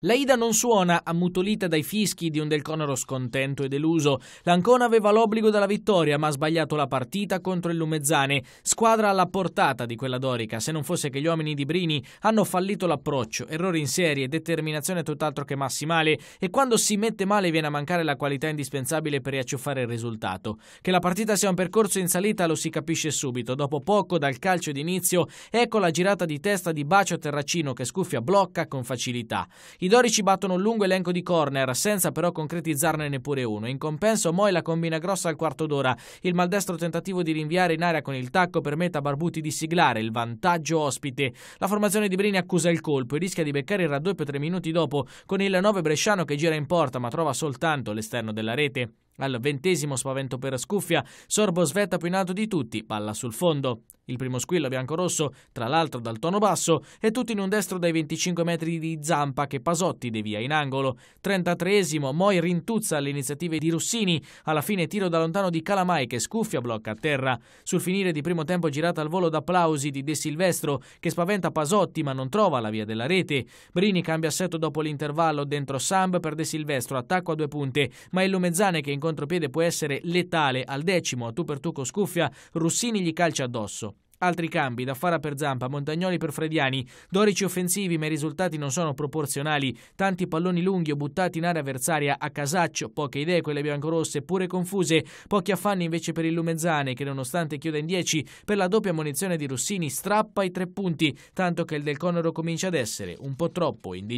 La Ida non suona, ammutolita dai fischi di un Del Conero scontento e deluso. L'Ancona aveva l'obbligo della vittoria, ma ha sbagliato la partita contro il Lumezzane, squadra alla portata di quella dorica, se non fosse che gli uomini di Brini hanno fallito l'approccio, errori in serie, determinazione tutt'altro che massimale e quando si mette male viene a mancare la qualità indispensabile per riacciuffare il risultato. Che la partita sia un percorso in salita lo si capisce subito, dopo poco dal calcio d'inizio ecco la girata di testa di Bacio Terracino che scuffia blocca con facilità. I dorici battono un lungo elenco di corner, senza però concretizzarne neppure uno. In compenso, Moi la combina grossa al quarto d'ora. Il maldestro tentativo di rinviare in area con il tacco permette a Barbuti di siglare il vantaggio ospite. La formazione di Brini accusa il colpo e rischia di beccare il raddoppio tre minuti dopo, con il 9 bresciano che gira in porta ma trova soltanto l'esterno della rete. Al ventesimo spavento per Scuffia, Sorbo svetta più in alto di tutti, palla sul fondo. Il primo squillo biancorosso, tra l'altro dal tono basso, è tutto in un destro dai 25 metri di zampa che Pasotti devia in angolo. 33esimo, Moi rintuzza le iniziative di Russini, alla fine tiro da lontano di Calamai che Scuffia blocca a terra. Sul finire di primo tempo girata al volo d'applausi di De Silvestro che spaventa Pasotti ma non trova la via della rete. Brini cambia assetto dopo l'intervallo dentro Samb per De Silvestro, attacco a due punte, ma è Lumezzane che incontra contropiede può essere letale al decimo a tu per tu con Scuffia, Russini gli calcia addosso. Altri cambi, da Fara per Zampa, Montagnoli per Frediani, dodici offensivi ma i risultati non sono proporzionali, tanti palloni lunghi o buttati in area avversaria a casaccio, poche idee quelle biancorosse pure confuse, pochi affanni invece per il Lumezzane che nonostante chiuda in 10 per la doppia munizione di Rossini strappa i tre punti, tanto che il del Conoro comincia ad essere un po' troppo indigente.